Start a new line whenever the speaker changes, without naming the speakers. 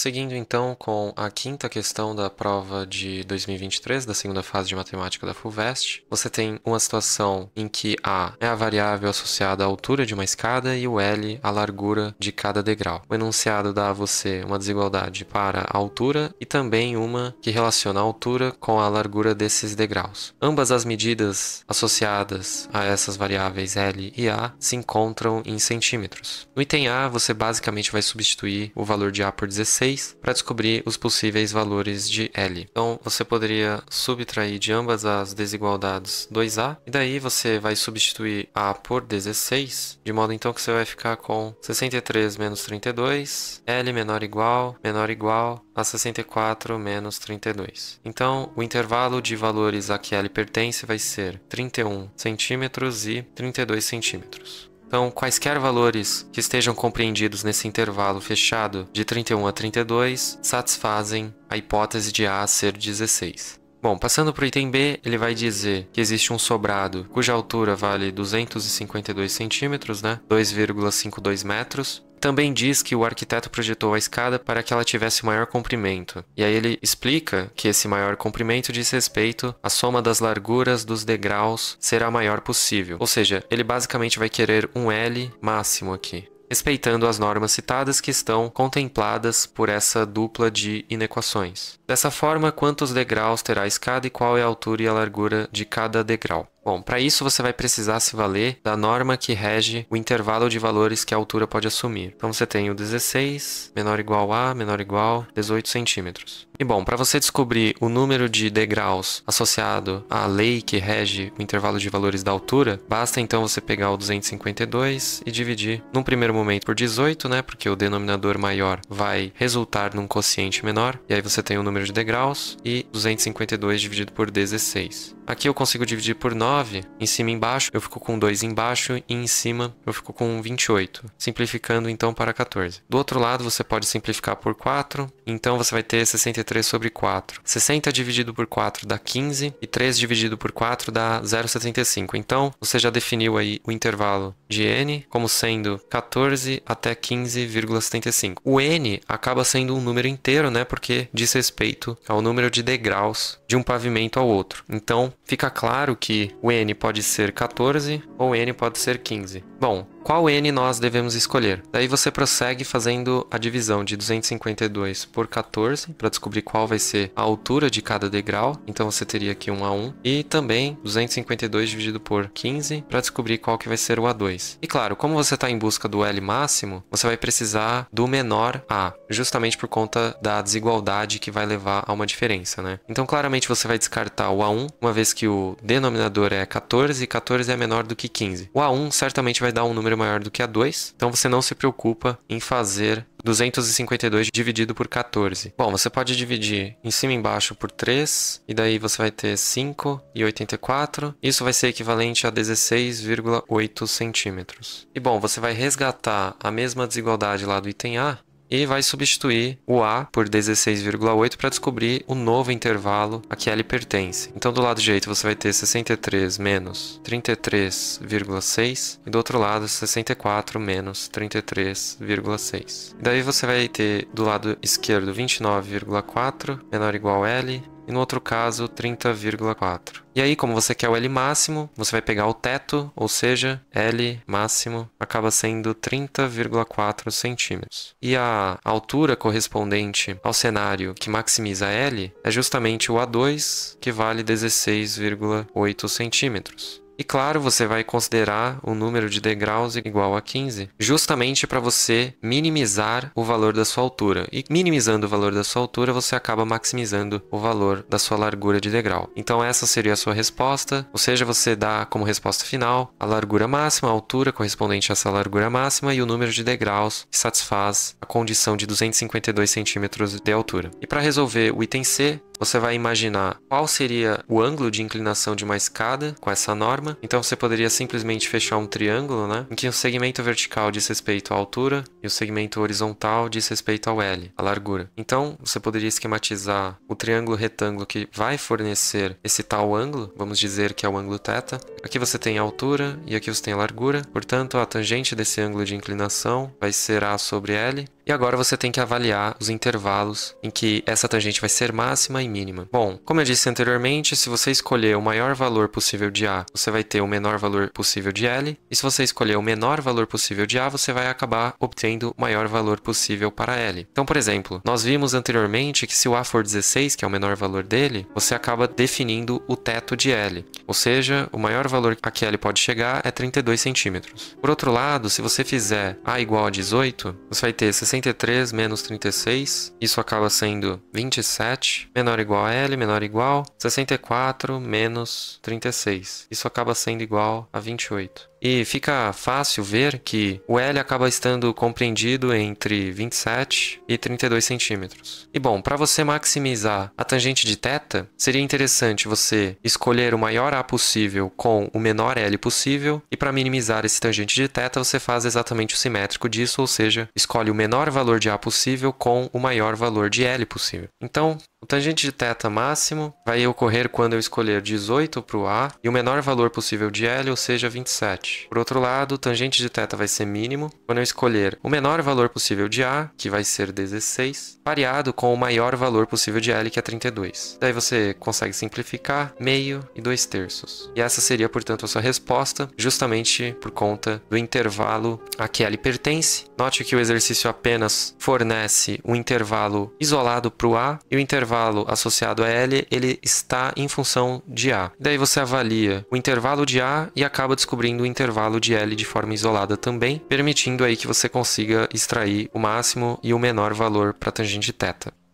Seguindo então com a quinta questão da prova de 2023, da segunda fase de matemática da FUVEST, você tem uma situação em que A é a variável associada à altura de uma escada e o L a largura de cada degrau. O enunciado dá a você uma desigualdade para a altura e também uma que relaciona a altura com a largura desses degraus. Ambas as medidas associadas a essas variáveis L e A se encontram em centímetros. No item A, você basicamente vai substituir o valor de A por 16 para descobrir os possíveis valores de L. Então você poderia subtrair de ambas as desigualdades 2A, e daí você vai substituir A por 16, de modo então que você vai ficar com 63 menos 32, L menor igual, menor igual a 64 menos 32. Então o intervalo de valores a que L pertence vai ser 31 centímetros e 32 centímetros. Então, quaisquer valores que estejam compreendidos nesse intervalo fechado de 31 a 32 satisfazem a hipótese de A ser 16. Bom, passando para o item B, ele vai dizer que existe um sobrado cuja altura vale 252 centímetros, né? 2,52 metros, também diz que o arquiteto projetou a escada para que ela tivesse maior comprimento, e aí ele explica que esse maior comprimento diz respeito à soma das larguras dos degraus será a maior possível, ou seja, ele basicamente vai querer um L máximo aqui respeitando as normas citadas que estão contempladas por essa dupla de inequações. Dessa forma, quantos degraus terá a escada e qual é a altura e a largura de cada degrau? Bom, para isso você vai precisar se valer da norma que rege o intervalo de valores que a altura pode assumir. Então você tem o 16 menor igual a menor igual 18 centímetros. E bom, para você descobrir o número de degraus associado à lei que rege o intervalo de valores da altura, basta então você pegar o 252 e dividir num primeiro momento por 18, né? Porque o denominador maior vai resultar num quociente menor, e aí você tem o número de degraus e 252 dividido por 16. Aqui eu consigo dividir por 9 9. Em cima e embaixo, eu fico com 2 embaixo e em cima eu fico com 28. Simplificando então para 14. Do outro lado, você pode simplificar por 4. Então você vai ter 63 sobre 4. 60 dividido por 4 dá 15 e 3 dividido por 4 dá 0,75. Então, você já definiu aí o intervalo de n como sendo 14 até 15,75. O n acaba sendo um número inteiro, né? Porque diz respeito ao número de degraus de um pavimento ao outro. Então, fica claro que o o n pode ser 14 ou n pode ser 15. Bom, qual n nós devemos escolher. Daí você prossegue fazendo a divisão de 252 por 14 para descobrir qual vai ser a altura de cada degrau. Então você teria aqui um A1 e também 252 dividido por 15 para descobrir qual que vai ser o A2. E claro, como você está em busca do L máximo, você vai precisar do menor A, justamente por conta da desigualdade que vai levar a uma diferença, né? Então claramente você vai descartar o A1, uma vez que o denominador é 14 e 14 é menor do que 15. O A1 certamente vai dar um número maior do que a 2, então você não se preocupa em fazer 252 dividido por 14. Bom, você pode dividir em cima e embaixo por 3, e daí você vai ter 5 e 84. Isso vai ser equivalente a 16,8 centímetros. E bom, você vai resgatar a mesma desigualdade lá do item A e vai substituir o A por 16,8 para descobrir o novo intervalo a que L pertence. Então do lado direito você vai ter 63 menos 33,6 e do outro lado 64 menos 33,6. Daí você vai ter do lado esquerdo 29,4 menor ou igual a L e no outro caso 30,4. E aí, como você quer o L máximo, você vai pegar o teto, ou seja, L máximo acaba sendo 30,4 centímetros. E a altura correspondente ao cenário que maximiza L é justamente o A2, que vale 16,8 centímetros. E claro, você vai considerar o número de degraus igual a 15, justamente para você minimizar o valor da sua altura. E minimizando o valor da sua altura, você acaba maximizando o valor da sua largura de degrau. Então essa seria a sua resposta, ou seja, você dá como resposta final a largura máxima, a altura correspondente a essa largura máxima e o número de degraus que satisfaz a condição de 252 centímetros de altura. E para resolver o item C, você vai imaginar qual seria o ângulo de inclinação de uma escada com essa norma. Então você poderia simplesmente fechar um triângulo, né? Em que o segmento vertical diz respeito à altura e o segmento horizontal diz respeito ao L, a largura. Então você poderia esquematizar o triângulo retângulo que vai fornecer esse tal ângulo, vamos dizer que é o ângulo θ. Aqui você tem a altura e aqui você tem a largura. Portanto, a tangente desse ângulo de inclinação vai ser A sobre L e agora você tem que avaliar os intervalos em que essa tangente vai ser máxima e mínima. Bom, como eu disse anteriormente, se você escolher o maior valor possível de A, você vai ter o menor valor possível de L, e se você escolher o menor valor possível de A, você vai acabar obtendo o maior valor possível para L. Então, por exemplo, nós vimos anteriormente que se o A for 16, que é o menor valor dele, você acaba definindo o teto de L, ou seja, o maior valor a que L pode chegar é 32 centímetros. Por outro lado, se você fizer A igual a 18, você vai ter 60 63 menos 36, isso acaba sendo 27, menor ou igual a L, menor ou igual, 64 menos 36, isso acaba sendo igual a 28. E fica fácil ver que o L acaba estando compreendido entre 27 e 32 centímetros. E bom, para você maximizar a tangente de θ, seria interessante você escolher o maior A possível com o menor L possível, e para minimizar esse tangente de θ, você faz exatamente o simétrico disso, ou seja, escolhe o menor valor de A possível com o maior valor de L possível. Então, o então, tangente de teta máximo vai ocorrer quando eu escolher 18 para o A e o menor valor possível de L, ou seja, 27. Por outro lado, o tangente de teta vai ser mínimo quando eu escolher o menor valor possível de A, que vai ser 16, pareado com o maior valor possível de L, que é 32. Daí você consegue simplificar meio e 2 terços. E essa seria, portanto, a sua resposta, justamente por conta do intervalo a que L pertence. Note que o exercício apenas fornece o um intervalo isolado para o A e o intervalo intervalo associado a L, ele está em função de A. Daí você avalia o intervalo de A e acaba descobrindo o intervalo de L de forma isolada também, permitindo aí que você consiga extrair o máximo e o menor valor para a tangente θ.